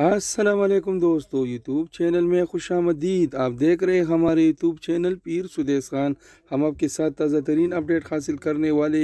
असलम दोस्तों YouTube channel में खुश आमदीद आप देख रहे हैं हमारे यूट्यूब चैनल पीर सुदेश खान हम आपके साथ ताज़ा तरीन अपडेट हासिल करने वाले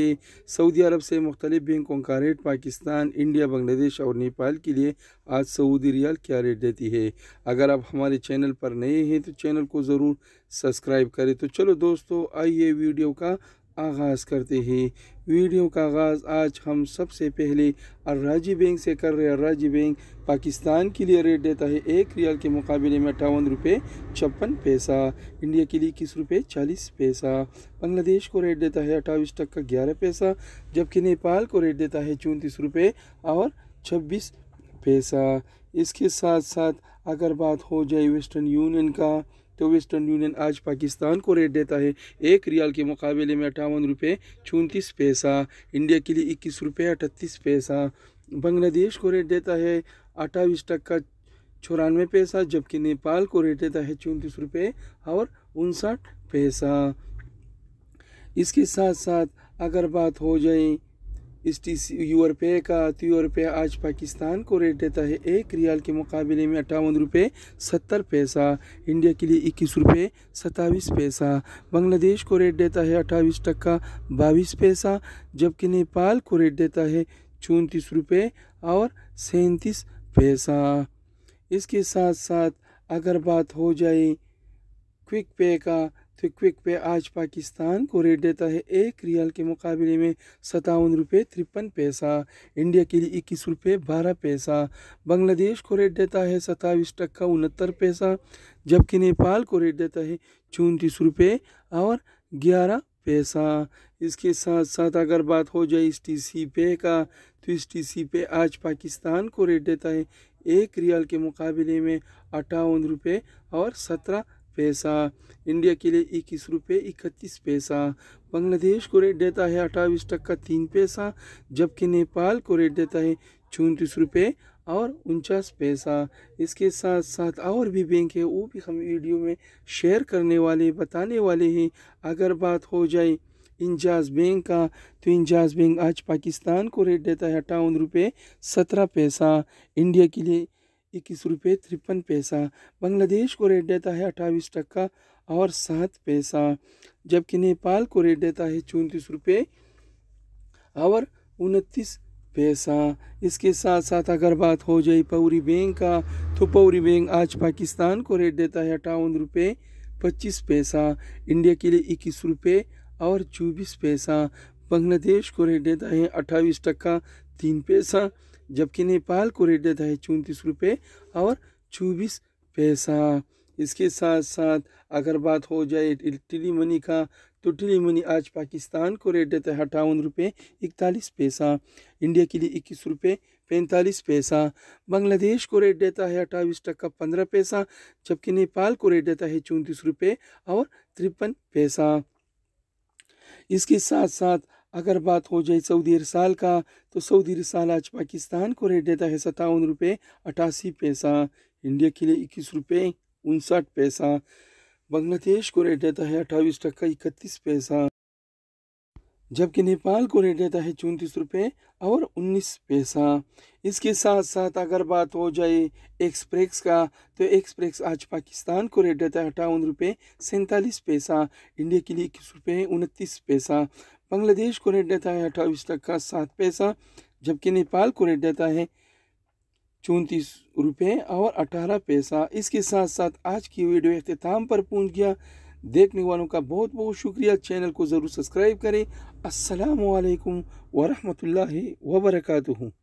सऊदी अरब से मुख्तलिफ बैंकों का रेट पाकिस्तान इंडिया बांग्लादेश और नेपाल के लिए आज सऊदी रियाल क्या रेट देती है अगर आप हमारे चैनल पर नए हैं तो चैनल को ज़रूर सब्सक्राइब करें तो चलो दोस्तों आइए वीडियो का आगाज़ करते हैं वीडियो का आगाज़ आज हम सबसे पहले अर्राजी बैंक से कर रहे अर्राजी बैंक पाकिस्तान के लिए रेट देता है एक रियाल के मुकाबले में अट्ठावन रुपये छप्पन पैसा इंडिया के लिए इक्कीस रुपये चालीस पैसा बांग्लादेश को रेट देता है अट्ठाईस टक्का ग्यारह पैसा जबकि नेपाल को रेट देता है चौंतीस रुपये और छब्बीस पैसा इसके साथ साथ अगर बात हो जाए वेस्टर्न यूनियन का तो वेस्टर्न यूनियन आज पाकिस्तान को रेट देता है एक रियाल के मुकाबले में अट्ठावन रुपये चौंतीस पैसा इंडिया के लिए इक्कीस रुपये अठतीस पैसा बांग्लादेश को रेट देता है अट्ठाईस टक्का चौरानवे पैसा जबकि नेपाल को रेट देता है चौंतीस रुपये और उनसठ पैसा इसके साथ साथ अगर बात हो जाए इस टी यू पे का तियू रुपये आज पाकिस्तान को रेट देता है एक रियाल के मुकाबले में अट्ठावन रुपये सत्तर पैसा इंडिया के लिए इक्कीस रुपये सत्ताईस पैसा बांग्लादेश को रेट देता है अट्ठाईस टक्का बाईस पैसा जबकि नेपाल को रेट देता है चौंतीस रुपये और सैंतीस पैसा इसके साथ साथ अगर बात हो जाए क्विक पे का तो क्विक पे आज पाकिस्तान को रेट देता है एक रियाल के मुकाबले में सतावन रुपये तिरपन पैसा इंडिया के लिए इक्कीस रुपये बारह पैसा बांग्लादेश को रेट देता है सत्ताईस टक्का उनहत्तर पैसा जबकि नेपाल को रेट देता है चौंतीस रुपये और ग्यारह पैसा इसके साथ साथ अगर बात हो जाए इस टी सी पे का तो इस टी सी पे आज पाकिस्तान को रेट देता है एक रियाल के मुकाबले में अट्ठावन रुपये और सत्रह पैसा इंडिया के लिए इक्कीस रुपये इकतीस पैसा बांग्लादेश को रेट देता है अट्ठाईस टक्का तीन पैसा जबकि नेपाल को रेट देता है चौंतीस रुपये और उनचास पैसा इसके साथ साथ और भी बैंक है वो भी हम वीडियो में शेयर करने वाले बताने वाले हैं अगर बात हो जाए इंजाज बैंक का तो इंजाज बैंक आज पाकिस्तान को रेट देता है अट्ठावन रुपये सत्रह पैसा इंडिया के लिए इक्कीस रुपये तिरपन पैसा बांग्लादेश को रेट देता है अट्ठाईस टक्का और सात पैसा जबकि नेपाल को रेट देता है चौंतीस रुपये और उनतीस पैसा इसके साथ साथ अगर बात हो जाए पौरी बैंक का तो पौरी बैंक आज पाकिस्तान को रेट देता है अट्ठावन रुपये पच्चीस पैसा इंडिया के लिए इक्कीस रुपये और चौबीस पैसा बांग्लादेश को रेट देता है अट्ठाईस टक्का तीन पैसा जबकि नेपाल को रेट देता है चौंतीस रुपये और चौबीस पैसा इसके साथ साथ अगर बात हो जाए टिली मनी का तो टिली मनी आज पाकिस्तान को रेट देता है अट्ठावन रुपये इकतालीस पैसा इंडिया के लिए इक्कीस रुपये पैंतालीस पैसा बांग्लादेश को रेट देता है अट्ठाईस टक्का पंद्रह पैसा जबकि नेपाल को रेट देता है चौंतीस रुपये और तिरपन पैसा इसके साथ साथ अगर बात हो जाए सऊदी रिसाल का तो सऊदी रिसाल आज पाकिस्तान को रेट देता है सतावन रुपये अठासी पैसा इंडिया के लिए इक्कीस रुपये उनसठ पैसा बांग्लादेश को रेट देता है अट्ठाईस टक्का इकतीस पैसा जबकि नेपाल को रेट देता है चौंतीस रुपये और उन्नीस पैसा इसके साथ साथ अगर बात हो जाए एक्सप्रेस का तो एक्सप्रेस आज पाकिस्तान को रेट देता है अट्ठावन रुपये सैंतालीस पैसा इंडिया के लिए इक्कीस रुपये उनतीस पैसा बांग्लादेश को रेट देता है अट्ठाईस टक्का सात पैसा जबकि नेपाल को रेट देता है चौंतीस रुपये और अठारह पैसा इसके साथ साथ आज की वीडियो अख्ताम पर पहुँच गया देखने वालों का बहुत बहुत शुक्रिया चैनल को ज़रूर सब्सक्राइब करें असलकम वरहमल वर्का